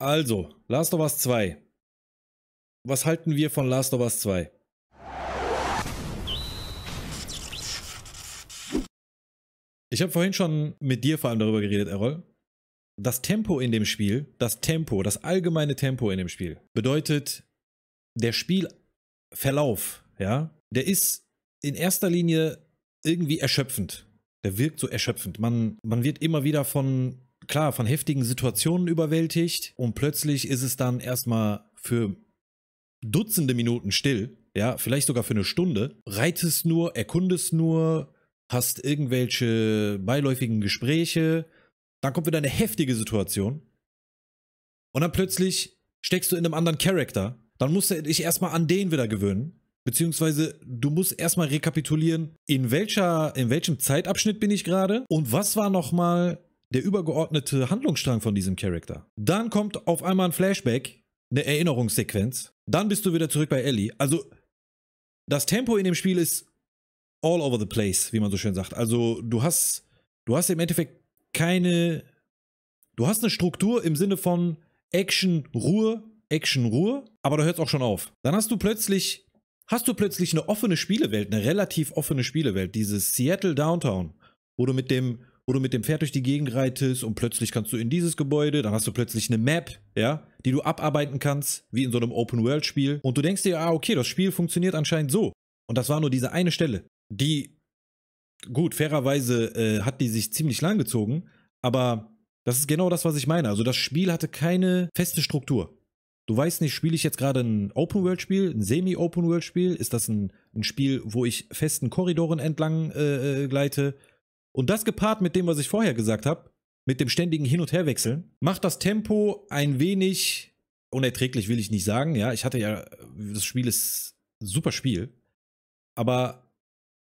Also, Last of Us 2. Was halten wir von Last of Us 2? Ich habe vorhin schon mit dir vor allem darüber geredet, Errol. Das Tempo in dem Spiel, das Tempo, das allgemeine Tempo in dem Spiel bedeutet, der Spielverlauf, ja, der ist in erster Linie irgendwie erschöpfend. Der wirkt so erschöpfend. Man, man wird immer wieder von klar von heftigen Situationen überwältigt und plötzlich ist es dann erstmal für Dutzende Minuten still, ja, vielleicht sogar für eine Stunde, reitest nur, erkundest nur, hast irgendwelche beiläufigen Gespräche, dann kommt wieder eine heftige Situation und dann plötzlich steckst du in einem anderen Charakter, dann musst du dich erstmal an den wieder gewöhnen, beziehungsweise du musst erstmal rekapitulieren, in welcher, in welchem Zeitabschnitt bin ich gerade und was war nochmal der übergeordnete Handlungsstrang von diesem Charakter. Dann kommt auf einmal ein Flashback, eine Erinnerungssequenz. Dann bist du wieder zurück bei Ellie. Also das Tempo in dem Spiel ist all over the place, wie man so schön sagt. Also du hast, du hast im Endeffekt keine, du hast eine Struktur im Sinne von Action, Ruhe, Action, Ruhe, aber da hört es auch schon auf. Dann hast du plötzlich, hast du plötzlich eine offene Spielewelt, eine relativ offene Spielewelt, dieses Seattle Downtown, wo du mit dem wo du mit dem Pferd durch die Gegend reitest und plötzlich kannst du in dieses Gebäude, dann hast du plötzlich eine Map, ja, die du abarbeiten kannst, wie in so einem Open-World-Spiel. Und du denkst dir, ah, okay, das Spiel funktioniert anscheinend so. Und das war nur diese eine Stelle. Die, gut, fairerweise äh, hat die sich ziemlich lang gezogen, aber das ist genau das, was ich meine. Also das Spiel hatte keine feste Struktur. Du weißt nicht, spiele ich jetzt gerade ein Open-World-Spiel, ein Semi-Open-World-Spiel? Ist das ein, ein, Spiel, wo ich festen Korridoren entlang äh, äh gleite? Und das gepaart mit dem, was ich vorher gesagt habe, mit dem ständigen Hin- und Herwechseln, macht das Tempo ein wenig unerträglich, will ich nicht sagen. Ja, ich hatte ja, äh, das Spiel ist ein super Spiel. Aber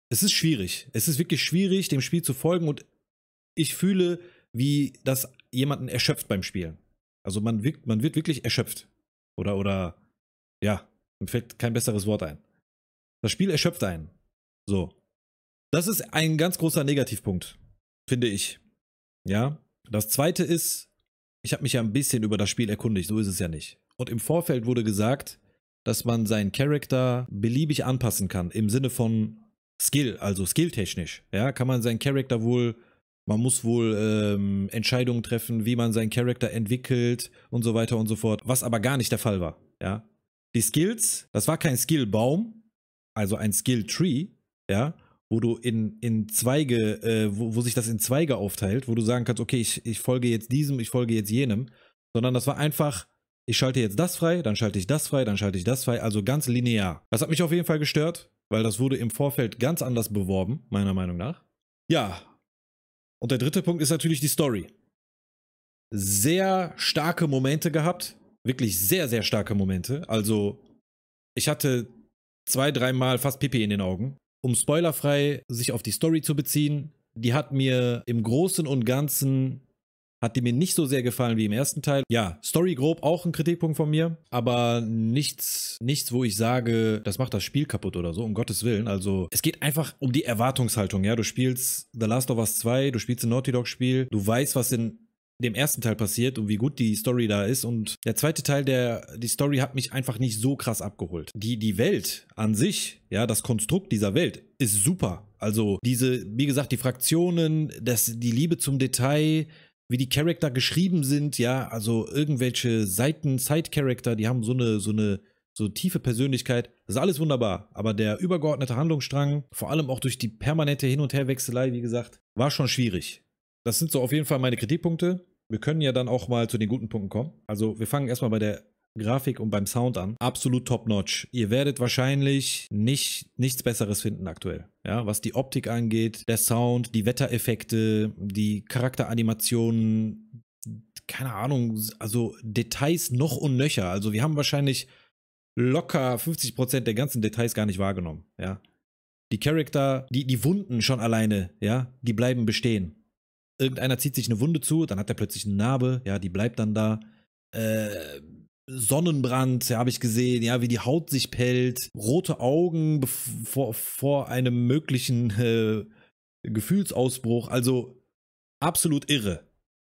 es ist schwierig. Es ist wirklich schwierig, dem Spiel zu folgen. Und ich fühle, wie das jemanden erschöpft beim Spielen. Also man, wirkt, man wird wirklich erschöpft. Oder, oder, ja, mir fällt kein besseres Wort ein. Das Spiel erschöpft einen. So. Das ist ein ganz großer Negativpunkt, finde ich. Ja. Das zweite ist, ich habe mich ja ein bisschen über das Spiel erkundigt, so ist es ja nicht. Und im Vorfeld wurde gesagt, dass man seinen Charakter beliebig anpassen kann, im Sinne von Skill, also skilltechnisch. Ja, kann man seinen Charakter wohl, man muss wohl ähm, Entscheidungen treffen, wie man seinen Charakter entwickelt und so weiter und so fort, was aber gar nicht der Fall war. Ja. Die Skills, das war kein Skillbaum, also ein Skilltree, ja, wo du in, in Zweige, äh, wo, wo sich das in Zweige aufteilt, wo du sagen kannst, okay, ich, ich folge jetzt diesem, ich folge jetzt jenem, sondern das war einfach, ich schalte jetzt das frei, dann schalte ich das frei, dann schalte ich das frei, also ganz linear. Das hat mich auf jeden Fall gestört, weil das wurde im Vorfeld ganz anders beworben, meiner Meinung nach. Ja, und der dritte Punkt ist natürlich die Story. Sehr starke Momente gehabt, wirklich sehr, sehr starke Momente. Also ich hatte zwei, dreimal fast Pipi in den Augen, um spoilerfrei sich auf die Story zu beziehen, die hat mir im Großen und Ganzen hat die mir nicht so sehr gefallen wie im ersten Teil. Ja, Story grob auch ein Kritikpunkt von mir, aber nichts, nichts, wo ich sage, das macht das Spiel kaputt oder so, um Gottes Willen. Also es geht einfach um die Erwartungshaltung, ja. Du spielst The Last of Us 2, du spielst ein Naughty Dog Spiel, du weißt, was in dem ersten Teil passiert und wie gut die Story da ist. Und der zweite Teil, der, die Story hat mich einfach nicht so krass abgeholt. Die, die Welt an sich, ja, das Konstrukt dieser Welt ist super. Also diese, wie gesagt, die Fraktionen, das, die Liebe zum Detail, wie die Charakter geschrieben sind, ja, also irgendwelche Seiten, Side-Charakter, die haben so eine, so eine, so tiefe Persönlichkeit, das ist alles wunderbar. Aber der übergeordnete Handlungsstrang, vor allem auch durch die permanente Hin- und Herwechselei, wie gesagt, war schon schwierig. Das sind so auf jeden Fall meine Kritikpunkte wir können ja dann auch mal zu den guten Punkten kommen. Also wir fangen erstmal bei der Grafik und beim Sound an. Absolut top-notch. Ihr werdet wahrscheinlich nicht, nichts Besseres finden aktuell. Ja, was die Optik angeht, der Sound, die Wettereffekte, die Charakteranimationen, keine Ahnung, also Details noch und nöcher. Also wir haben wahrscheinlich locker 50% der ganzen Details gar nicht wahrgenommen. Ja. Die Charakter, die, die Wunden schon alleine, ja, die bleiben bestehen irgendeiner zieht sich eine Wunde zu, dann hat er plötzlich eine Narbe, ja, die bleibt dann da. Äh, Sonnenbrand, ja, habe ich gesehen, ja, wie die Haut sich pellt, rote Augen vor, vor einem möglichen äh, Gefühlsausbruch, also absolut irre.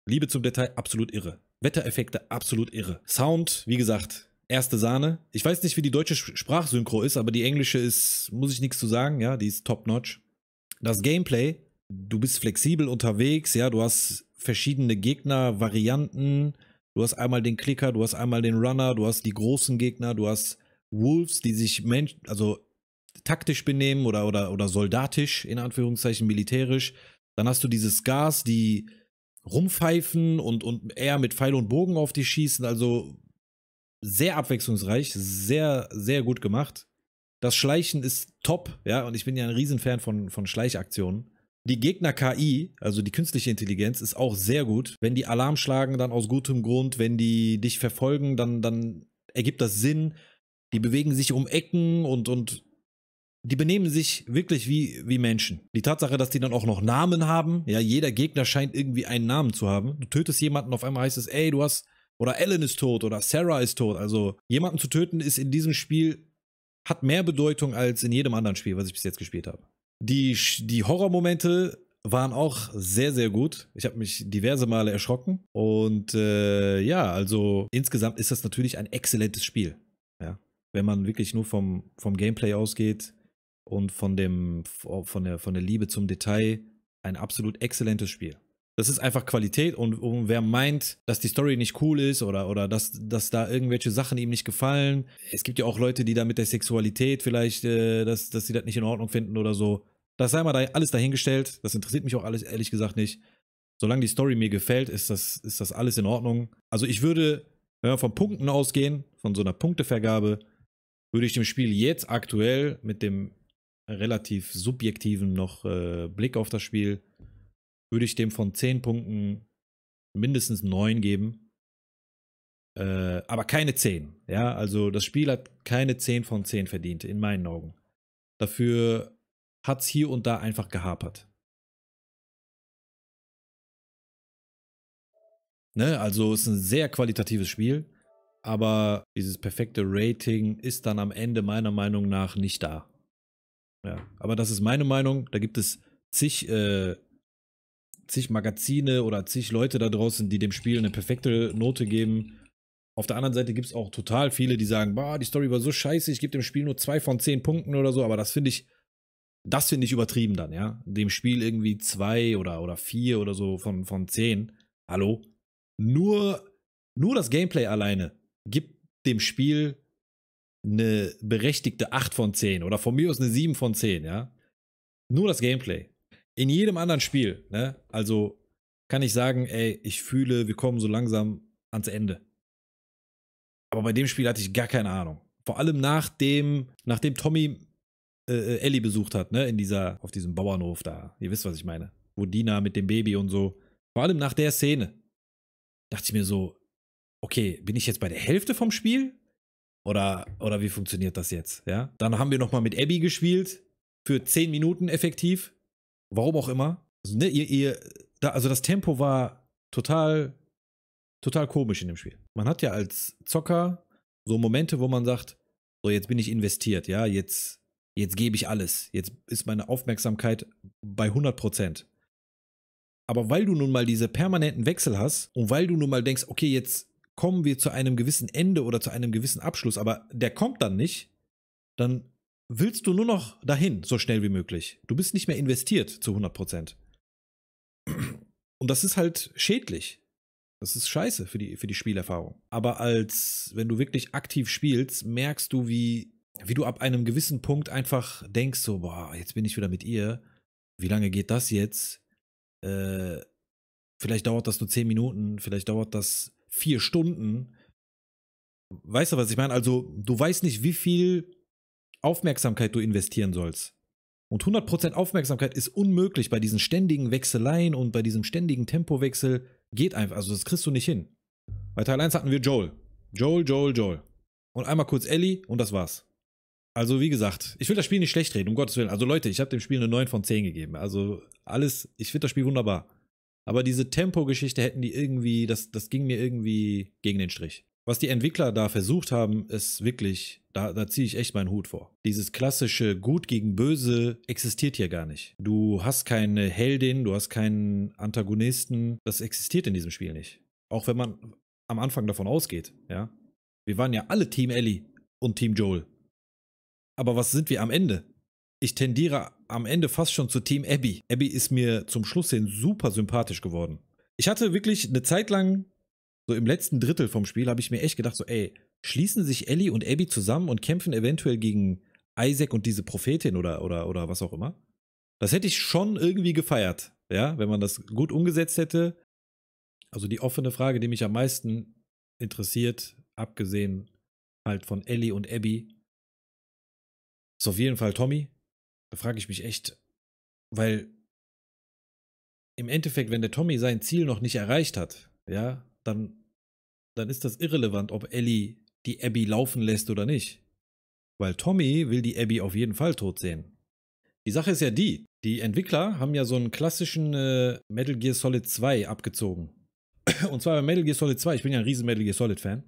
Liebe zum Detail, absolut irre. Wettereffekte, absolut irre. Sound, wie gesagt, erste Sahne. Ich weiß nicht, wie die deutsche Sprachsynchro ist, aber die englische ist, muss ich nichts zu sagen, ja, die ist top-notch. Das Gameplay du bist flexibel unterwegs, ja, du hast verschiedene Gegnervarianten. Du hast einmal den Klicker, du hast einmal den Runner, du hast die großen Gegner, du hast Wolves, die sich Mensch, also taktisch benehmen oder, oder, oder soldatisch, in Anführungszeichen, militärisch. Dann hast du diese Gas, die rumpfeifen und, und eher mit Pfeil und Bogen auf dich schießen. Also sehr abwechslungsreich, sehr, sehr gut gemacht. Das Schleichen ist top, ja, und ich bin ja ein Riesenfan von, von Schleichaktionen. Die Gegner-KI, also die künstliche Intelligenz, ist auch sehr gut. Wenn die Alarm schlagen, dann aus gutem Grund. Wenn die dich verfolgen, dann, dann ergibt das Sinn. Die bewegen sich um Ecken und, und die benehmen sich wirklich wie, wie Menschen. Die Tatsache, dass die dann auch noch Namen haben, ja, jeder Gegner scheint irgendwie einen Namen zu haben. Du tötest jemanden, auf einmal heißt es, ey, du hast, oder Ellen ist tot oder Sarah ist tot. Also jemanden zu töten ist in diesem Spiel, hat mehr Bedeutung als in jedem anderen Spiel, was ich bis jetzt gespielt habe. Die, die Horrormomente waren auch sehr, sehr gut. Ich habe mich diverse Male erschrocken. Und äh, ja, also insgesamt ist das natürlich ein exzellentes Spiel. Ja? Wenn man wirklich nur vom, vom Gameplay ausgeht und von, dem, von, der, von der Liebe zum Detail, ein absolut exzellentes Spiel. Das ist einfach Qualität und, und, wer meint, dass die Story nicht cool ist oder, oder dass, dass da irgendwelche Sachen ihm nicht gefallen. Es gibt ja auch Leute, die da mit der Sexualität vielleicht, äh, dass, dass sie das nicht in Ordnung finden oder so. Das sei mal da alles dahingestellt. Das interessiert mich auch alles ehrlich gesagt nicht. Solange die Story mir gefällt, ist das, ist das alles in Ordnung. Also ich würde, wenn wir von Punkten ausgehen, von so einer Punktevergabe, würde ich dem Spiel jetzt aktuell mit dem relativ subjektiven noch äh, Blick auf das Spiel, würde ich dem von 10 Punkten mindestens 9 geben. Äh, aber keine 10. Ja, also das Spiel hat keine 10 von 10 verdient, in meinen Augen. Dafür hat es hier und da einfach gehapert. Ne, also ist ein sehr qualitatives Spiel, aber dieses perfekte Rating ist dann am Ende meiner Meinung nach nicht da. Ja, aber das ist meine Meinung. Da gibt es zig, äh, zig Magazine oder zig Leute da draußen, die dem Spiel eine perfekte Note geben. Auf der anderen Seite gibt es auch total viele, die sagen, bah, die Story war so scheiße, ich gebe dem Spiel nur zwei von zehn Punkten oder so, aber das finde ich das finde ich übertrieben dann, ja. Dem Spiel irgendwie zwei oder, oder vier oder so von, von zehn. Hallo? Nur, nur das Gameplay alleine gibt dem Spiel eine berechtigte 8 von 10 oder von mir aus eine 7 von 10, ja. Nur das Gameplay. In jedem anderen Spiel, ne? Also kann ich sagen, ey, ich fühle, wir kommen so langsam ans Ende. Aber bei dem Spiel hatte ich gar keine Ahnung. Vor allem nachdem, nachdem Tommy äh, äh, Ellie besucht hat, ne? In dieser, auf diesem Bauernhof da. Ihr wisst, was ich meine. Wo Dina mit dem Baby und so. Vor allem nach der Szene. Dachte ich mir so, okay, bin ich jetzt bei der Hälfte vom Spiel? Oder, oder wie funktioniert das jetzt? Ja? Dann haben wir nochmal mit Abby gespielt. Für 10 Minuten effektiv. Warum auch immer. Also, ne, ihr, ihr, da, also das Tempo war total, total komisch in dem Spiel. Man hat ja als Zocker so Momente, wo man sagt, so jetzt bin ich investiert, ja, jetzt Jetzt gebe ich alles. Jetzt ist meine Aufmerksamkeit bei 100 Prozent. Aber weil du nun mal diese permanenten Wechsel hast und weil du nun mal denkst, okay, jetzt kommen wir zu einem gewissen Ende oder zu einem gewissen Abschluss, aber der kommt dann nicht, dann willst du nur noch dahin, so schnell wie möglich. Du bist nicht mehr investiert zu 100 Prozent. Und das ist halt schädlich. Das ist scheiße für die, für die Spielerfahrung. Aber als, wenn du wirklich aktiv spielst, merkst du, wie wie du ab einem gewissen Punkt einfach denkst, so, boah, jetzt bin ich wieder mit ihr. Wie lange geht das jetzt? Äh, vielleicht dauert das nur zehn Minuten, vielleicht dauert das vier Stunden. Weißt du, was ich meine? Also, du weißt nicht, wie viel Aufmerksamkeit du investieren sollst. Und 100% Aufmerksamkeit ist unmöglich bei diesen ständigen Wechseleien und bei diesem ständigen Tempowechsel. Geht einfach, also das kriegst du nicht hin. Bei Teil 1 hatten wir Joel. Joel, Joel, Joel. Und einmal kurz Ellie und das war's. Also wie gesagt, ich will das Spiel nicht schlecht reden, um Gottes Willen. Also Leute, ich habe dem Spiel eine 9 von 10 gegeben. Also alles, ich finde das Spiel wunderbar. Aber diese Tempo-Geschichte hätten die irgendwie, das, das ging mir irgendwie gegen den Strich. Was die Entwickler da versucht haben, ist wirklich, da, da ziehe ich echt meinen Hut vor. Dieses klassische Gut gegen Böse existiert hier gar nicht. Du hast keine Heldin, du hast keinen Antagonisten. Das existiert in diesem Spiel nicht. Auch wenn man am Anfang davon ausgeht, ja. Wir waren ja alle Team Ellie und Team Joel. Aber was sind wir am Ende? Ich tendiere am Ende fast schon zu Team Abby. Abby ist mir zum Schluss hin super sympathisch geworden. Ich hatte wirklich eine Zeit lang, so im letzten Drittel vom Spiel, habe ich mir echt gedacht, so, ey, schließen sich Ellie und Abby zusammen und kämpfen eventuell gegen Isaac und diese Prophetin oder, oder, oder was auch immer. Das hätte ich schon irgendwie gefeiert, ja, wenn man das gut umgesetzt hätte. Also die offene Frage, die mich am meisten interessiert, abgesehen halt von Ellie und Abby, ist auf jeden Fall Tommy. Da frage ich mich echt, weil im Endeffekt, wenn der Tommy sein Ziel noch nicht erreicht hat, ja, dann, dann ist das irrelevant, ob Ellie die Abby laufen lässt oder nicht. Weil Tommy will die Abby auf jeden Fall tot sehen. Die Sache ist ja die, die Entwickler haben ja so einen klassischen äh, Metal Gear Solid 2 abgezogen. Und zwar bei Metal Gear Solid 2, ich bin ja ein riesen Metal Gear Solid Fan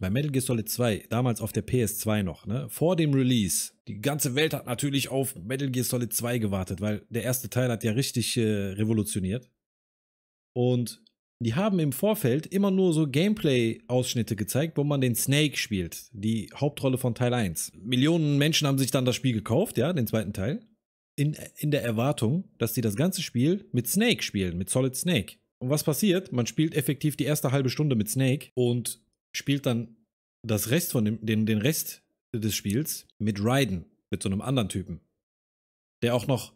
bei Metal Gear Solid 2, damals auf der PS2 noch, ne, vor dem Release, die ganze Welt hat natürlich auf Metal Gear Solid 2 gewartet, weil der erste Teil hat ja richtig äh, revolutioniert. Und die haben im Vorfeld immer nur so Gameplay-Ausschnitte gezeigt, wo man den Snake spielt, die Hauptrolle von Teil 1. Millionen Menschen haben sich dann das Spiel gekauft, ja, den zweiten Teil, in, in der Erwartung, dass sie das ganze Spiel mit Snake spielen, mit Solid Snake. Und was passiert? Man spielt effektiv die erste halbe Stunde mit Snake und spielt dann das Rest von dem, den, den Rest des Spiels mit Raiden, mit so einem anderen Typen. Der auch noch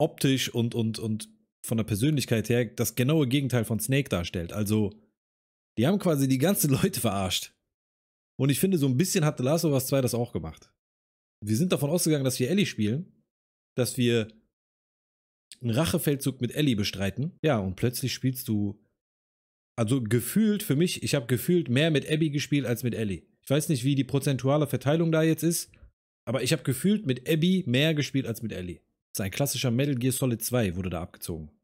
optisch und, und, und von der Persönlichkeit her das genaue Gegenteil von Snake darstellt. Also, die haben quasi die ganzen Leute verarscht. Und ich finde, so ein bisschen hat The Last of Us 2 das auch gemacht. Wir sind davon ausgegangen, dass wir Ellie spielen, dass wir einen Rachefeldzug mit Ellie bestreiten. Ja, und plötzlich spielst du also gefühlt für mich, ich habe gefühlt mehr mit Abby gespielt als mit Ellie. Ich weiß nicht, wie die prozentuale Verteilung da jetzt ist, aber ich habe gefühlt mit Abby mehr gespielt als mit Ellie. Das ist ein klassischer Metal Gear Solid 2, wurde da abgezogen.